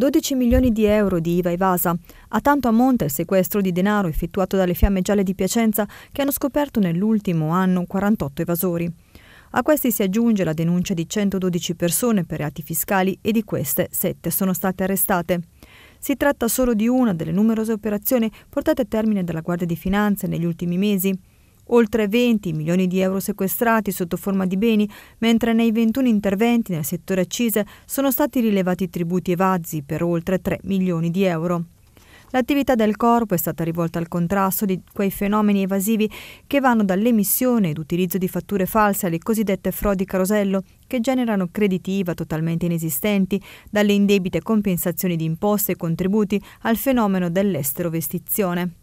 12 milioni di euro di IVA evasa. A tanto ammonta il sequestro di denaro effettuato dalle Fiamme Gialle di Piacenza che hanno scoperto nell'ultimo anno 48 evasori. A questi si aggiunge la denuncia di 112 persone per reati fiscali e di queste 7 sono state arrestate. Si tratta solo di una delle numerose operazioni portate a termine dalla Guardia di Finanza negli ultimi mesi oltre 20 milioni di euro sequestrati sotto forma di beni, mentre nei 21 interventi nel settore accise sono stati rilevati tributi evasi per oltre 3 milioni di euro. L'attività del corpo è stata rivolta al contrasto di quei fenomeni evasivi che vanno dall'emissione ed utilizzo di fatture false alle cosiddette frodi carosello, che generano creditiva totalmente inesistenti, dalle indebite compensazioni di imposte e contributi al fenomeno dell'estero vestizione.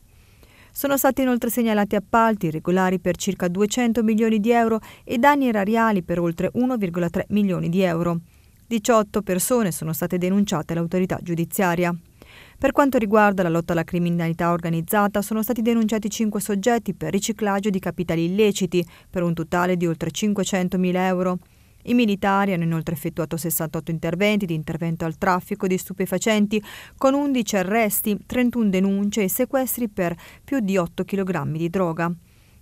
Sono stati inoltre segnalati appalti irregolari per circa 200 milioni di euro e danni erariali per oltre 1,3 milioni di euro. 18 persone sono state denunciate all'autorità giudiziaria. Per quanto riguarda la lotta alla criminalità organizzata, sono stati denunciati 5 soggetti per riciclaggio di capitali illeciti, per un totale di oltre 500 mila euro. I militari hanno inoltre effettuato 68 interventi di intervento al traffico di stupefacenti, con 11 arresti, 31 denunce e sequestri per più di 8 kg di droga.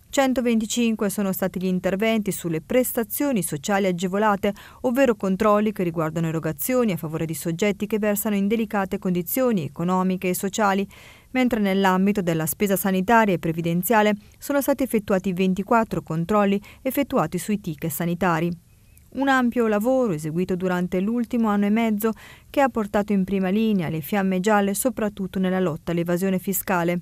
125 sono stati gli interventi sulle prestazioni sociali agevolate, ovvero controlli che riguardano erogazioni a favore di soggetti che versano in delicate condizioni economiche e sociali, mentre nell'ambito della spesa sanitaria e previdenziale sono stati effettuati 24 controlli effettuati sui ticket sanitari. Un ampio lavoro eseguito durante l'ultimo anno e mezzo che ha portato in prima linea le fiamme gialle soprattutto nella lotta all'evasione fiscale.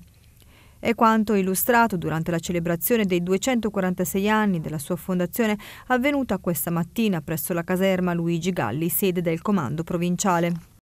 È quanto illustrato durante la celebrazione dei 246 anni della sua fondazione avvenuta questa mattina presso la caserma Luigi Galli, sede del comando provinciale.